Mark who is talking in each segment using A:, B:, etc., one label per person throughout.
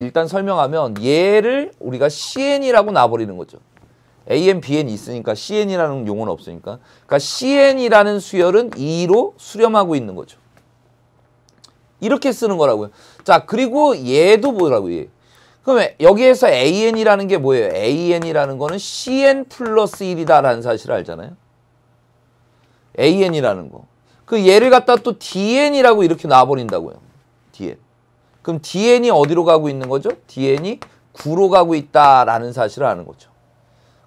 A: 일단 설명하면 얘를 우리가 CN이라고 놔버리는 거죠. AM, BN 있으니까 CN이라는 용어는 없으니까. 그러니까 CN이라는 수열은 2로 수렴하고 있는 거죠. 이렇게 쓰는 거라고요. 자, 그리고 얘도 뭐라고요? 그면 여기에서 AN이라는 게 뭐예요? AN이라는 거는 CN 플러스 1이다라는 사실을 알잖아요. AN이라는 거. 그 얘를 갖다 또 DN이라고 이렇게 놔버린다고요. DN. 그럼 DN이 어디로 가고 있는 거죠? DN이 9로 가고 있다라는 사실을 아는 거죠.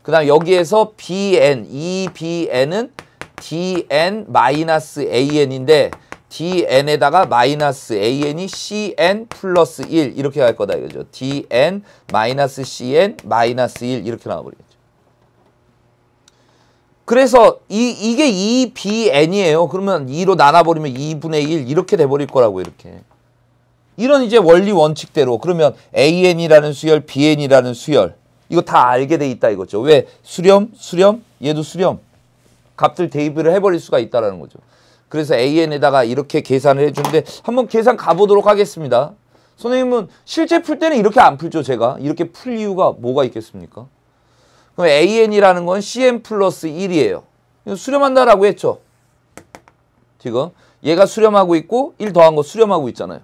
A: 그 다음 여기에서 BN, EBN은 DN-AN인데 DN에다가 마이너스 AN이 CN 플러스 1 이렇게 갈 거다 이거죠. DN 마이너스 CN 마이너스 1 이렇게 나와버리겠죠. 그래서 이, 이게 EBN이에요. 그러면 2로 나눠버리면 2분의 1 이렇게 돼버릴 거라고 이렇게. 이런 이제 원리 원칙대로 그러면 AN이라는 수열, BN이라는 수열 이거 다 알게 돼 있다 이거죠. 왜? 수렴, 수렴, 얘도 수렴. 값들 대입을 해버릴 수가 있다는 라 거죠. 그래서 AN에다가 이렇게 계산을 해주는데 한번 계산 가보도록 하겠습니다. 선생님은 실제 풀 때는 이렇게 안 풀죠, 제가. 이렇게 풀 이유가 뭐가 있겠습니까? 그럼 AN이라는 건 CN 플러스 1이에요. 수렴한다라고 했죠. 지금 얘가 수렴하고 있고 1 더한 거 수렴하고 있잖아요.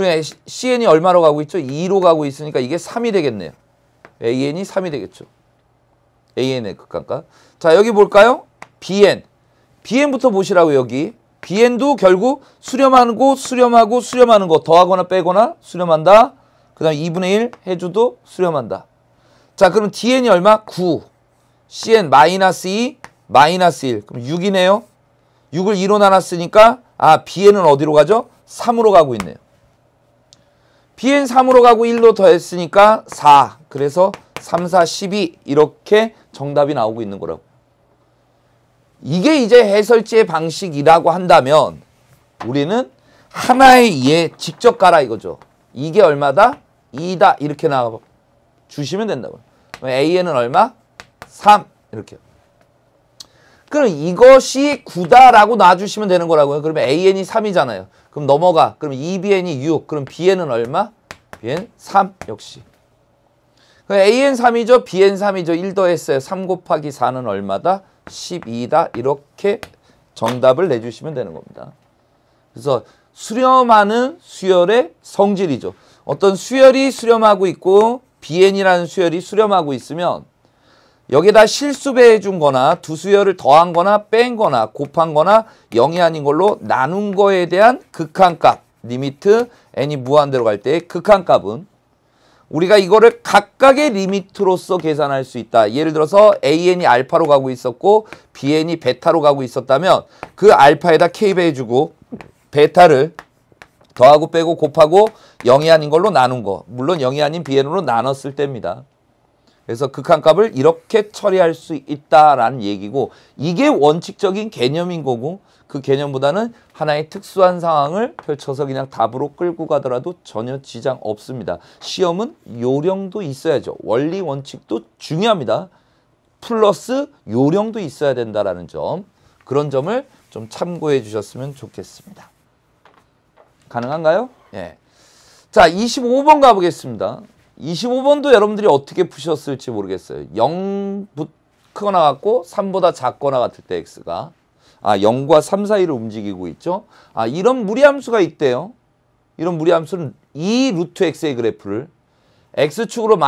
A: 그래 그러니까 CN이 얼마로 가고 있죠? 2로 가고 있으니까 이게 3이 되겠네요. AN이 3이 되겠죠. AN의 극한가. 자 여기 볼까요? BN. BN부터 보시라고 여기. BN도 결국 수렴하고 수렴하고 수렴하는 거 더하거나 빼거나 수렴한다. 그 다음 2분의 1해주도 수렴한다. 자 그럼 DN이 얼마? 9. CN 마이너스 2 마이너스 1. 그럼 6이네요. 6을 2로 나눴으니까 아 BN은 어디로 가죠? 3으로 가고 있네요. bn 3으로 가고 1로 더했으니까 4. 그래서 3, 4, 12 이렇게 정답이 나오고 있는 거라고. 이게 이제 해설지의 방식이라고 한다면 우리는 하나의 2에 직접 가라 이거죠. 이게 얼마다? 2다 이렇게 나와 주시면 된다고요. A에는 얼마? 3 이렇게요. 그럼 이것이 9다라고 놔주시면 되는 거라고요. 그러면 AN이 3이잖아요. 그럼 넘어가. 그럼 EBN이 6. 그럼 BN은 얼마? BN 3 역시. 그럼 AN 3이죠. BN 3이죠. 1 더했어요. 3 곱하기 4는 얼마다? 12다. 이렇게 정답을 내주시면 되는 겁니다. 그래서 수렴하는 수열의 성질이죠. 어떤 수열이 수렴하고 있고 BN이라는 수열이 수렴하고 있으면 여기다 실수배해 준 거나 두수열을 더한 거나 뺀 거나 곱한 거나 0이 아닌 걸로 나눈 거에 대한 극한값 리미트 n이 무한대로 갈 때의 극한값은 우리가 이거를 각각의 리미트로서 계산할 수 있다. 예를 들어서 an이 알파로 가고 있었고 bn이 베타로 가고 있었다면 그 알파에다 k 배해주고 베타를 더하고 빼고 곱하고 0이 아닌 걸로 나눈 거. 물론 0이 아닌 bn으로 나눴을 때입니다. 그래서 극한값을 이렇게 처리할 수 있다라는 얘기고 이게 원칙적인 개념인 거고 그 개념보다는 하나의 특수한 상황을 펼쳐서 그냥 답으로 끌고 가더라도 전혀 지장 없습니다. 시험은 요령도 있어야죠. 원리 원칙도 중요합니다. 플러스 요령도 있어야 된다라는 점 그런 점을 좀 참고해 주셨으면 좋겠습니다. 가능한가요? 예. 자, 25번 가보겠습니다. 25번도 여러분들이 어떻게 푸셨을지 모르겠어요. 0 크거나 같고 3보다 작거나 같을 때 x가 아 0과 3 사이를 움직이고 있죠. 아 이런 무리함수가 있대요. 이런 무리함수는 이 루트 x의 그래프를 x축으로